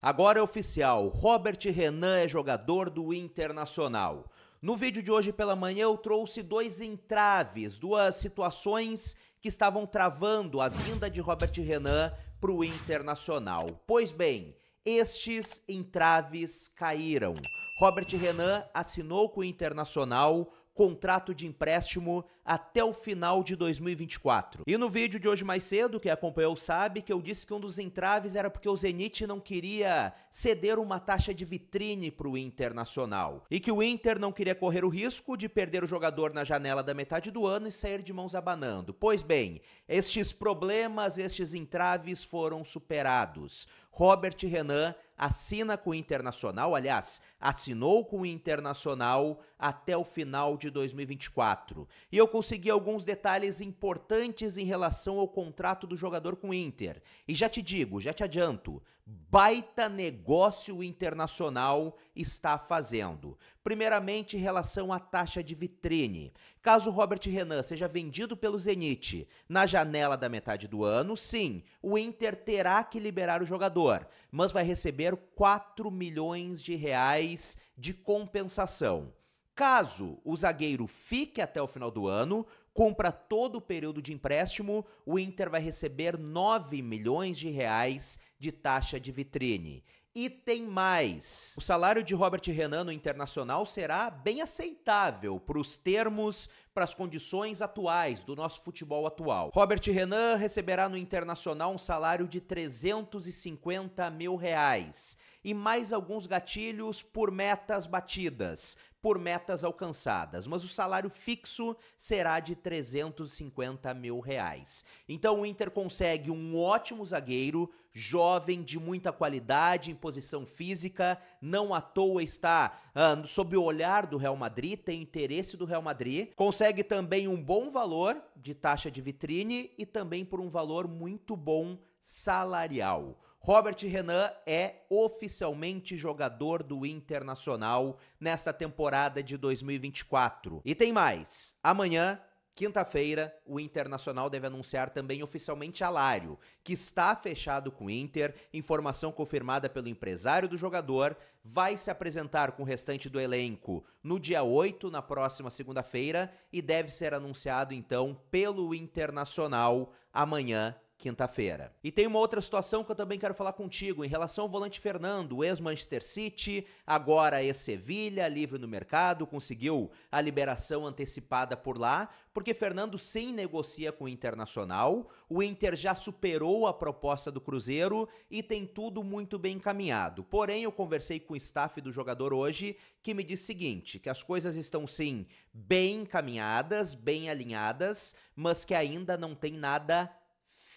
Agora é oficial, Robert Renan é jogador do Internacional. No vídeo de hoje pela manhã eu trouxe dois entraves, duas situações que estavam travando a vinda de Robert Renan para o Internacional. Pois bem, estes entraves caíram. Robert Renan assinou com o Internacional contrato de empréstimo até o final de 2024. E no vídeo de hoje mais cedo, quem acompanhou sabe que eu disse que um dos entraves era porque o Zenit não queria ceder uma taxa de vitrine para o Internacional e que o Inter não queria correr o risco de perder o jogador na janela da metade do ano e sair de mãos abanando. Pois bem, estes problemas, estes entraves foram superados. Robert Renan assina com o Internacional, aliás, assinou com o Internacional até o final de 2024. E eu consegui alguns detalhes importantes em relação ao contrato do jogador com o Inter. E já te digo, já te adianto, baita negócio internacional está fazendo. Primeiramente, em relação à taxa de vitrine. Caso Robert Renan seja vendido pelo Zenit na janela da metade do ano, sim, o Inter terá que liberar o jogador, mas vai receber 4 milhões de reais de compensação. Caso o zagueiro fique até o final do ano, compra todo o período de empréstimo, o Inter vai receber 9 milhões de reais de taxa de vitrine. E tem mais. O salário de Robert Renan no Internacional será bem aceitável para os termos, para as condições atuais do nosso futebol atual. Robert Renan receberá no Internacional um salário de 350 mil reais e mais alguns gatilhos por metas batidas, por metas alcançadas, mas o salário fixo será de 350 mil reais. Então o Inter consegue um ótimo zagueiro, jovem, de muita qualidade em posição física, não à toa está uh, sob o olhar do Real Madrid, tem interesse do Real Madrid, consegue consegue também um bom valor de taxa de vitrine e também por um valor muito bom salarial. Robert Renan é oficialmente jogador do Internacional nesta temporada de 2024. E tem mais. Amanhã Quinta-feira, o Internacional deve anunciar também oficialmente Alário, que está fechado com o Inter, informação confirmada pelo empresário do jogador, vai se apresentar com o restante do elenco no dia 8, na próxima segunda-feira, e deve ser anunciado então pelo Internacional amanhã quinta-feira. E tem uma outra situação que eu também quero falar contigo em relação ao volante Fernando, ex-Manchester City, agora ex-Sevilha, livre no mercado, conseguiu a liberação antecipada por lá, porque Fernando sim negocia com o Internacional, o Inter já superou a proposta do Cruzeiro e tem tudo muito bem encaminhado. Porém, eu conversei com o staff do jogador hoje que me disse o seguinte, que as coisas estão sim bem encaminhadas, bem alinhadas, mas que ainda não tem nada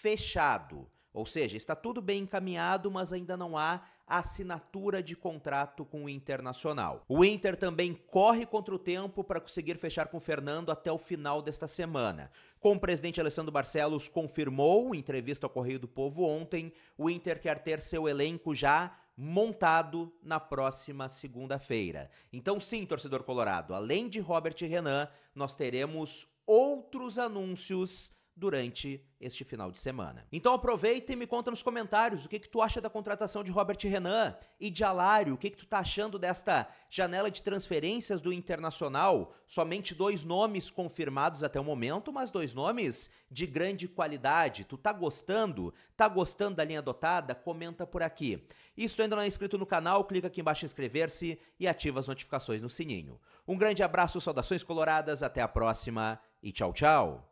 fechado. Ou seja, está tudo bem encaminhado, mas ainda não há assinatura de contrato com o Internacional. O Inter também corre contra o tempo para conseguir fechar com o Fernando até o final desta semana. Como o presidente Alessandro Barcelos confirmou, em entrevista ao Correio do Povo ontem, o Inter quer ter seu elenco já montado na próxima segunda-feira. Então sim, torcedor colorado, além de Robert e Renan, nós teremos outros anúncios durante este final de semana. Então aproveita e me conta nos comentários o que que tu acha da contratação de Robert Renan e de Alário, o que que tu tá achando desta janela de transferências do Internacional, somente dois nomes confirmados até o momento, mas dois nomes de grande qualidade. Tu tá gostando? Tá gostando da linha adotada? Comenta por aqui. E se tu ainda não é inscrito no canal, clica aqui embaixo em inscrever-se e ativa as notificações no sininho. Um grande abraço, saudações coloradas, até a próxima e tchau, tchau.